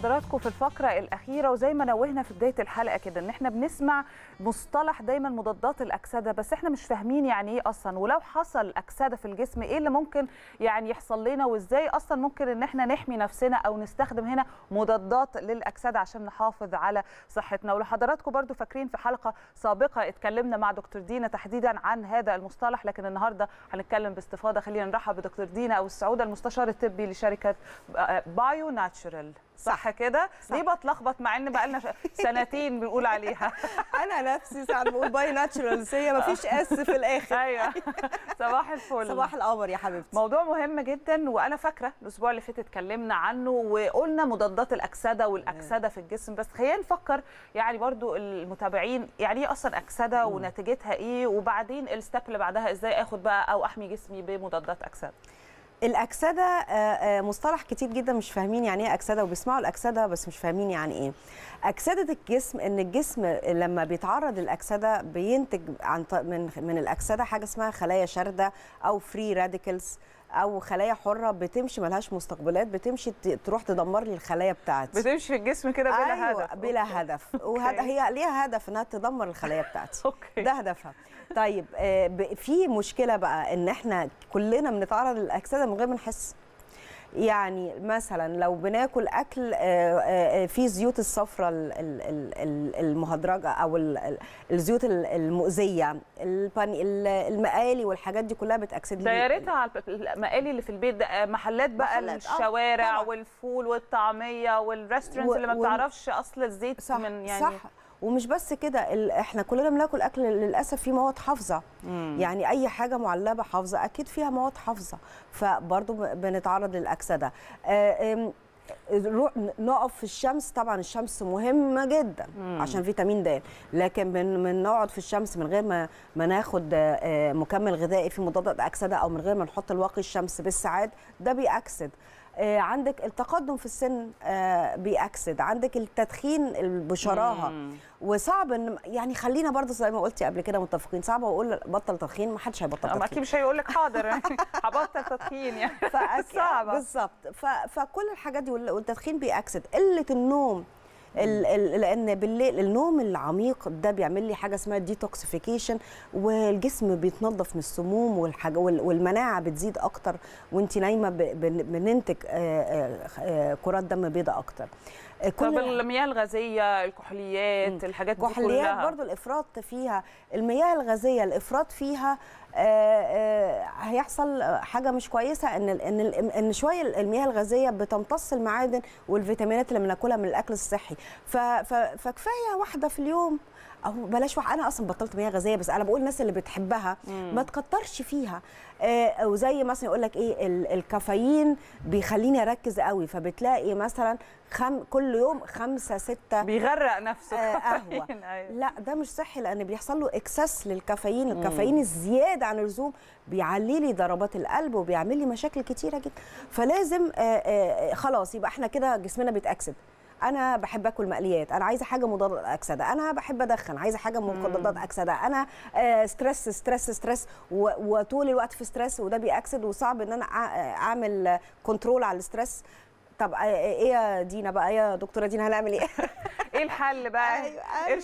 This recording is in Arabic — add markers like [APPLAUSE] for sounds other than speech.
حضراتكم في الفقره الاخيره وزي ما نوهنا في بدايه الحلقه كده ان احنا بنسمع مصطلح دايما مضادات الاكسده بس احنا مش فاهمين يعني ايه اصلا ولو حصل اكسده في الجسم ايه اللي ممكن يعني يحصل لنا وازاي اصلا ممكن ان احنا نحمي نفسنا او نستخدم هنا مضادات للاكسده عشان نحافظ على صحتنا ولو حضراتكم برضو فاكرين في حلقه سابقه اتكلمنا مع دكتور دينا تحديدا عن هذا المصطلح لكن النهارده هنتكلم باستفاضه خلينا نرحب بدكتور دينا او السعوده المستشار الطبي لشركه آه، آه، بايو ناتشورال صح كده ليه بتلخبط مع ان بقى لنا سنتين بنقول عليها [LAUGHS] انا نفسي ساعات بقول باي ناتشرالز هي مفيش اس آه. في الاخر ايوه صباح الفل صباح القمر يا حبيبتي موضوع مهم جدا وانا فاكره الاسبوع اللي فات اتكلمنا عنه وقلنا مضادات الاكسده والاكسده آه. في الجسم بس خلينا نفكر يعني برضو المتابعين يعني ايه اصلا اكسده ونتيجتها ايه وبعدين الستيب اللي بعدها ازاي اخد بقى او احمي جسمي بمضادات اكسده الاكسده آه، آه، مصطلح كتير جدا مش فاهمين يعني ايه اكسده وبيسمعوا الاكسده بس مش فاهمين يعني ايه اكسده الجسم ان الجسم لما بيتعرض للاكسده بينتج عن من من الاكسده حاجه اسمها خلايا شرده او فري راديكلز او خلايا حره بتمشي ملهاش مستقبلات بتمشي تروح تدمر لي الخلايا بتاعتي بتمشي في الجسم كده بلا أيوة هدف بلا أوكي. هدف [LAUGHS] وهد... هي ليها هدف انها تدمر الخلايا بتاعتي [LAUGHS] أوكي. ده هدفها طيب آه، في مشكله بقى ان احنا كلنا بنتعرض للاكسده من غير ما نحس يعني مثلا لو بناكل اكل آه، آه، آه، فيه زيوت الصفراء المهدرجه او الزيوت المؤذيه المقالي والحاجات دي كلها بتاكسد ده يا ريتها على المقالي اللي في البيت ده محلات بقى محلات. الشوارع والفول والطعميه والريستورانت و... اللي ما بتعرفش اصل الزيت صح من يعني صح ومش بس كده احنا كلنا بناكل اكل للاسف فيه مواد حافظه يعني اي حاجه معلبه حافظه اكيد فيها مواد حافظه فبرضه بنتعرض للاكسده آه، نقف في الشمس طبعا الشمس مهمه جدا عشان فيتامين د لكن من, من نقعد في الشمس من غير ما ما ناخد آه، مكمل غذائي فيه مضادات اكسده او من غير ما نحط الواقي الشمس بالساعات ده بيأكسد آه، عندك التقدم في السن آه، بيأكسد عندك التدخين بشراهه وصعب ان يعني خلينا برضه زي ما قلتي قبل كده متفقين صعب اقول بطل تدخين ما حدش هيبطل تدخين اكيد مش هيقول لك حاضر [LAUGHS] [LAUGHS] هبطل تدخين يعني [LAUGHS] صعبه بالظبط فكل الحاجات دي والتدخين بيأكسد قله النوم لان بالليل النوم العميق ده بيعمل لي حاجه اسمها ديتوكسيفيكيشن والجسم بيتنظف من السموم والحاجة والمناعه بتزيد اكتر وانت نايمه بننتج كرات دم بيضاء اكتر كل طب المياه الغازيه الكحوليات الحاجات دي كلها الكحوليات برضو الافراط فيها المياه الغازيه الافراط فيها هيحصل حاجه مش كويسه ان ان ان شويه المياه الغازيه بتمتص المعادن والفيتامينات اللي بناكلها من الاكل الصحي فكفايه واحده في اليوم او بلاش انا اصلا بطلت مياه غازيه بس انا بقول الناس اللي بتحبها ما تكترش فيها او آه، وزي مثلا يقول لك ايه الكافيين بيخليني اركز قوي فبتلاقي مثلا خم كل يوم خمسة ستة بيغرق نفسه آه، قهوة [LAUGHS] أيوة. لا ده مش صحي لأن بيحصل له إكسس للكافيين الكافيين الزيادة عن اللزوم بيعلي لي ضربات القلب وبيعمل لي مشاكل كتيرة جدا فلازم آه، خلاص يبقى احنا كده جسمنا بيتأكسد انا بحب اكل مقليات انا عايزه حاجه مضاده للاكسده انا بحب ادخن عايزه حاجه مضادات اكسده انا ستريس ستريس ستريس وطول الوقت في ستريس وده بيأكسد وصعب ان انا اعمل كنترول على الستريس طب آه، آه، ايه يا دينا بقى يا دكتوره دينا هنعمل ايه [LAUGHS] ايه الحل بقى [LAUGHS] أيوة أيوة.